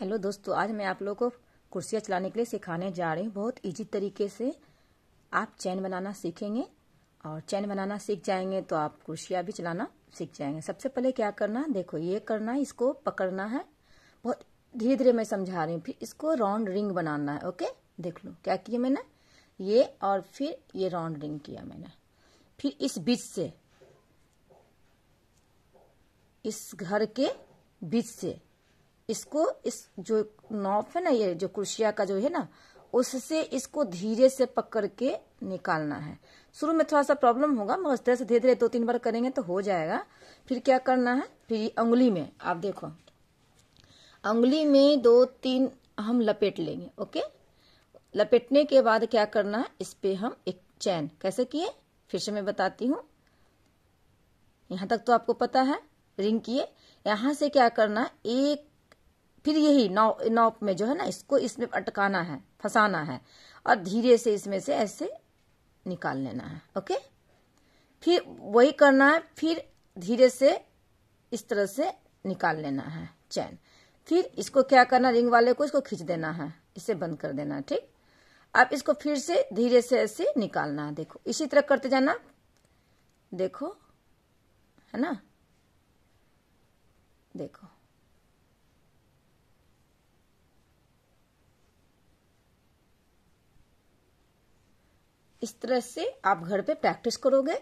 hello दोस्तों आज मैं आप लोगों को कुर्सियाँ चलाने के लिए सिखाने जा रही हूँ बहुत इजी तरीके से आप चैन बनाना सीखेंगे और चैन बनाना सीख जाएंगे तो आप कुर्सियाँ भी चलाना सीख जाएंगे सबसे पहले क्या करना है देखो ये करना है इसको पकड़ना है बहुत धीरे धीरे मैं समझा रही हूँ फिर इसको राउंड रिंग बनाना है ओके देख लो क्या किया मैंने ये और फिर ये राउंड रिंग किया मैंने फिर इस बीच से इस घर के बीच से इसको इस जो नॉफ है ना ये जो कुर्सिया का जो है ना उससे इसको धीरे से पकड़ के निकालना है शुरू में थोड़ा सा प्रॉब्लम होगा मगर तरह से धीरे धीरे दो तीन बार करेंगे तो हो जाएगा फिर क्या करना है फिर उंगली में आप देखो उंगली में दो तीन हम लपेट लेंगे ओके लपेटने के बाद क्या करना है इस पे हम एक चैन कैसे किए फिर से मैं बताती हूँ यहाँ तक तो आपको पता है रिंग किए यहां से क्या करना एक फिर यही नौ नौप में जो है ना इसको इसमें अटकाना है फंसाना है और धीरे से इसमें से ऐसे निकाल लेना है ओके फिर वही करना है फिर धीरे से इस तरह से निकाल लेना है चैन फिर इसको क्या करना रिंग वाले को इसको खींच देना है इसे बंद कर देना ठीक अब इसको फिर से धीरे से ऐसे निकालना है देखो इसी तरह करते जाना देखो है ना देखो इस तरह से आप घर पे प्रैक्टिस करोगे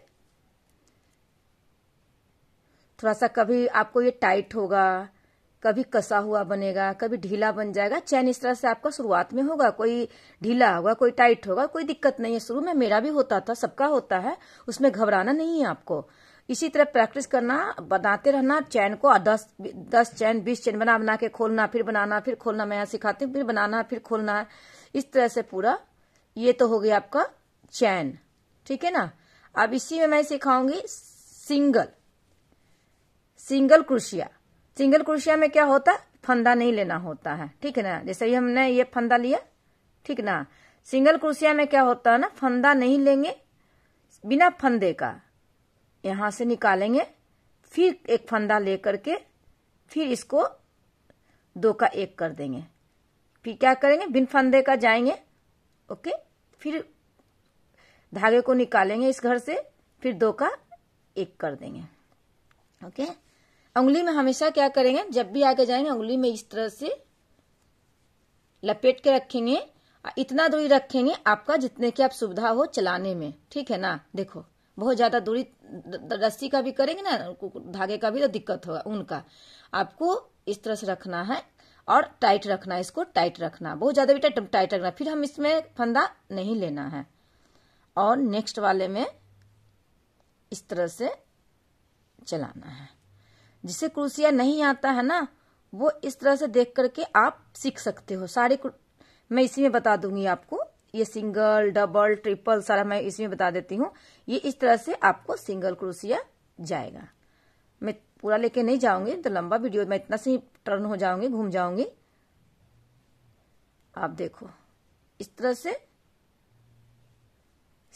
थोड़ा सा कभी आपको ये टाइट होगा कभी कसा हुआ बनेगा कभी ढीला बन जाएगा चैन इस तरह से आपका शुरुआत में होगा कोई ढीला होगा कोई टाइट होगा कोई दिक्कत नहीं है शुरू में मेरा भी होता था सबका होता है उसमें घबराना नहीं है आपको इसी तरह प्रैक्टिस करना बनाते रहना चैन को दस दस चैन बीस चैन बना बना के खोलना फिर बनाना फिर खोलना मैं यहाँ सिखाती हूँ फिर बनाना फिर खोलना इस तरह से पूरा ये तो हो गया आपका चैन ठीक है ना अब इसी में मैं सिखाऊंगी single single crochet single crochet में क्या होता है फंदा नहीं लेना होता है ठीक है ना जैसे ही हमने ये फंदा लिया ठीक ना सिंगल क्रुशिया में क्या होता है ना फंदा नहीं लेंगे बिना फंदे का यहां से निकालेंगे फिर एक फंदा लेकर के फिर इसको दो का एक कर देंगे फिर क्या करेंगे बिन फंदे का जाएंगे ओके फिर धागे को निकालेंगे इस घर से फिर दो का एक कर देंगे ओके उंगली में हमेशा क्या करेंगे जब भी आगे जाएंगे उंगली में इस तरह से लपेट के रखेंगे इतना दूरी रखेंगे आपका जितने की आप सुविधा हो चलाने में ठीक है ना देखो बहुत ज्यादा दूरी रस्सी का भी करेंगे ना धागे का भी तो दिक्कत होगा उनका आपको इस तरह से रखना है और टाइट रखना है इसको टाइट रखना बहुत ज्यादा भी टाइट रखना फिर हम इसमें फंदा नहीं लेना है और नेक्स्ट वाले में इस तरह से चलाना है जिसे क्रूसिया नहीं आता है ना वो इस तरह से देख करके आप सीख सकते हो सारे मैं इसी में बता दूंगी आपको ये सिंगल डबल ट्रिपल सारा मैं इसमें बता देती हूँ ये इस तरह से आपको सिंगल क्रूसिया जाएगा मैं पूरा लेके नहीं जाऊंगी तो लंबा वीडियो मैं इतना से टर्न हो जाऊंगी घूम जाऊंगी आप देखो इस तरह से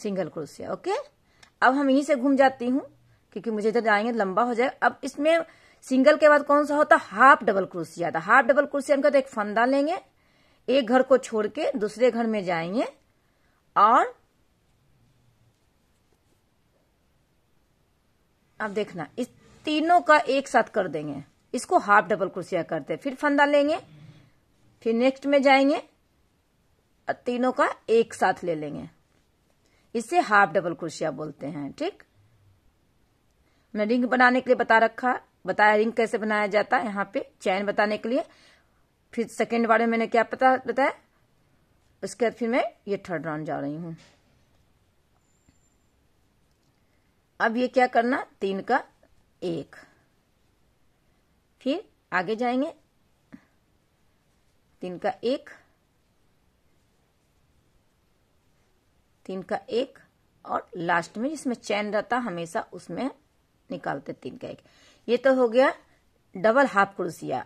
सिंगल क्रोशिया ओके अब हम यहीं से घूम जाती हूँ क्योंकि मुझे इधर जाएंगे लंबा हो जाएगा अब इसमें सिंगल के बाद कौन सा होता है हाफ डबल क्रोशिया था हाफ डबल क्रोशिया हम कहते एक फंदा लेंगे एक घर को छोड़ के दूसरे घर में जाएंगे और अब देखना इस तीनों का एक साथ कर देंगे इसको हाफ डबल क्रोशिया करते फिर फंदा लेंगे फिर नेक्स्ट में जाएंगे और तीनों का एक साथ ले लेंगे इसे हाफ डबल क्रोशिया बोलते हैं ठीक मैंने रिंग बनाने के लिए बता रखा बताया रिंग कैसे बनाया जाता है यहाँ पे चैन बताने के लिए फिर सेकेंड वार्ड में मैंने क्या पता बताया उसके बाद फिर मैं ये थर्ड राउंड जा रही हूं अब ये क्या करना तीन का एक फिर आगे जाएंगे तीन का एक तीन का एक और लास्ट में जिसमें चैन रहता हमेशा उसमें निकालते तीन का एक ये तो हो गया डबल हाफ कुर्सिया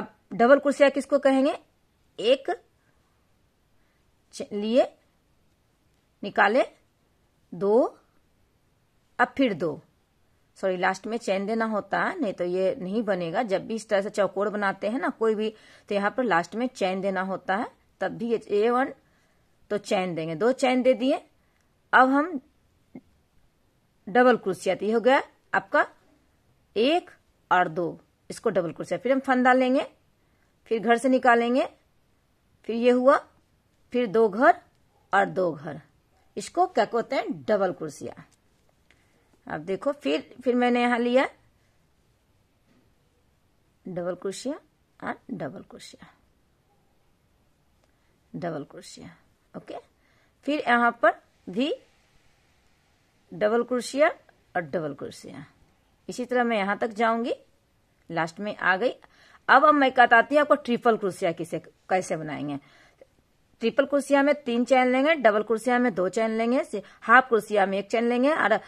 अब डबल कुर्सिया किसको कहेंगे एक लिए निकाले दो अब फिर दो सॉरी लास्ट में चैन देना होता है नहीं तो ये नहीं बनेगा जब भी इस तरह से चौकोर बनाते हैं ना कोई भी तो यहाँ पर लास्ट में चैन देना होता है तब भी ये ए वन तो चैन देंगे दो चैन दे दिए अब हम डबल क्रोशिया ये हो गया आपका एक और दो इसको डबल क्रोशिया फिर हम फंदा लेंगे फिर घर से निकालेंगे फिर ये हुआ फिर दो घर और दो घर इसको क्या कहते हैं डबल क्रोशिया अब देखो फिर फिर मैंने यहां लिया डबल क्रोशिया और double crochet double crochet okay फिर यहां पर भी डबल क्रोशिया और डबल क्रोशिया इसी तरह मैं यहां तक जाऊंगी लास्ट में आ गई अब अब मैं बताती हूँ आपको ट्रिपल क्रोशिया किसे कैसे बनाएंगे ट्रिपल कुर्सिया में तीन चैन लेंगे डबल कुर्सिया में दो चैन लेंगे हाफ कुर्सिया में एक चैन लेंगे और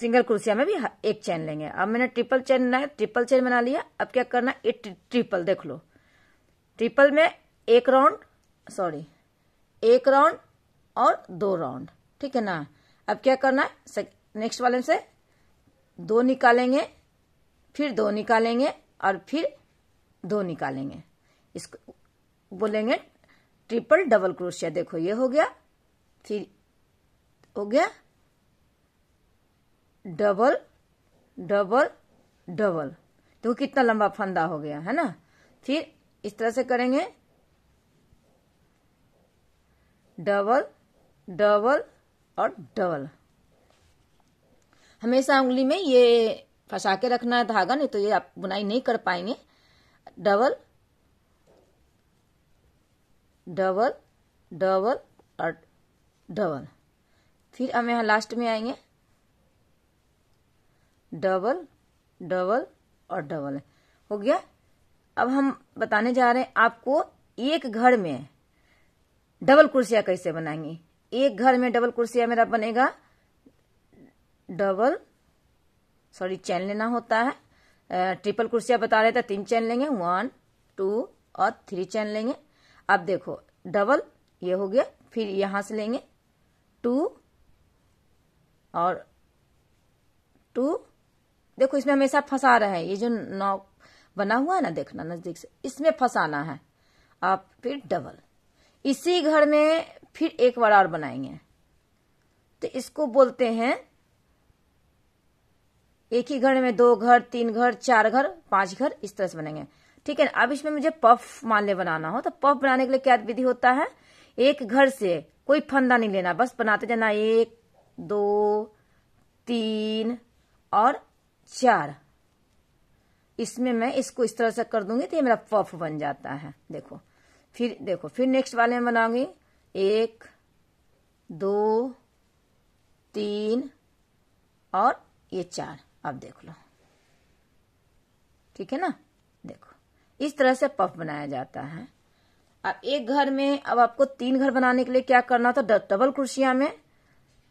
सिंगल कुर्सिया में भी एक चैन लेंगे अब मैंने ट्रिपल चैन बनाया ट्रिपल चैन बना लिया अब क्या करना ट्रिपल देख लो ट्रिपल में एक राउंड सॉरी एक राउंड और दो राउंड ठीक है ना अब क्या करना है नेक्स्ट वाले से दो निकालेंगे फिर दो निकालेंगे और फिर दो निकालेंगे इसको बोलेंगे ट्रिपल डबल क्रोशिया देखो ये हो गया फिर हो गया डबल डबल डबल देखो कितना लंबा फंदा हो गया है ना फिर इस तरह से करेंगे डबल डबल और डबल हमेशा उंगली में ये फंसा के रखना है धागा नहीं तो ये आप बुनाई नहीं कर पाएंगे डबल डबल डबल और डबल फिर हम यहां लास्ट में आएंगे डबल डबल और डबल हो गया अब हम बताने जा रहे हैं आपको एक घर में डबल कुर्सियां कैसे बनाएंगे एक घर में डबल कुर्सिया मेरा बनेगा डबल सॉरी चैन लेना होता है ट्रिपल कुर्सिया बता रहे थे तीन चैन लेंगे वन टू और थ्री चैन लेंगे अब देखो डबल ये हो गया फिर यहां से लेंगे टू और टू देखो इसमें हमेशा फंसा रहे हैं ये जो नौ बना हुआ है ना देखना नजदीक से इसमें फंसाना है आप फिर डबल इसी घर में फिर एक बार और बनाएंगे तो इसको बोलते हैं एक ही घर में दो घर तीन घर चार घर पांच घर इस तरह से बनेंगे ठीक है अब इसमें मुझे पफ मान ले बनाना हो तो पफ बनाने के लिए क्या विधि होता है एक घर से कोई फंदा नहीं लेना बस बनाते जाना एक दो तीन और चार इसमें मैं इसको इस तरह से कर दूंगी तो ये मेरा पफ बन जाता है देखो फिर देखो फिर नेक्स्ट वाले में बनाऊंगी एक दो तीन और ये चार अब देख लो ठीक है ना देखो इस तरह से पफ बनाया जाता है अब एक घर में अब आपको तीन घर बनाने के लिए क्या करना तो डबल कुर्सिया में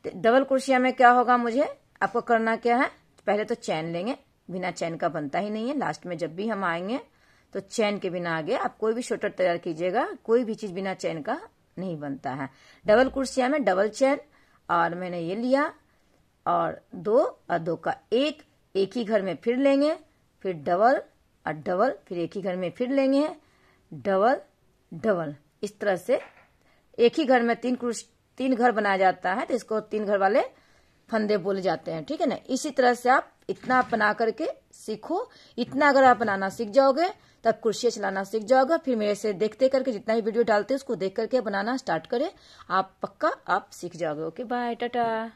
डबल कुर्सिया में क्या होगा मुझे आपको करना क्या है पहले तो चैन लेंगे बिना चैन का बनता ही नहीं है लास्ट में जब भी हम आएंगे तो चैन के बिना आगे आप कोई भी शोटर तैयार कीजिएगा कोई भी चीज बिना चैन का नहीं बनता है डबल कुर्सिया में डबल चैन और मैंने ये लिया और दो और दो का एक एक ही घर में फिर लेंगे फिर डबल और डबल फिर एक ही घर में फिर लेंगे डबल डबल इस तरह से एक ही घर में तीन कुर्सी तीन घर बनाया जाता है तो इसको तीन घर वाले फंदे बोले जाते हैं ठीक है ना इसी तरह से आप इतना अपना करके सीखो इतना अगर आप बनाना सीख जाओगे तब कुर्सियां चलाना सीख जाओगे फिर मेरे से देखते करके जितना भी वीडियो डालते हैं उसको देख करके बनाना स्टार्ट करें आप पक्का आप सीख जाओगे ओके बाय टाटा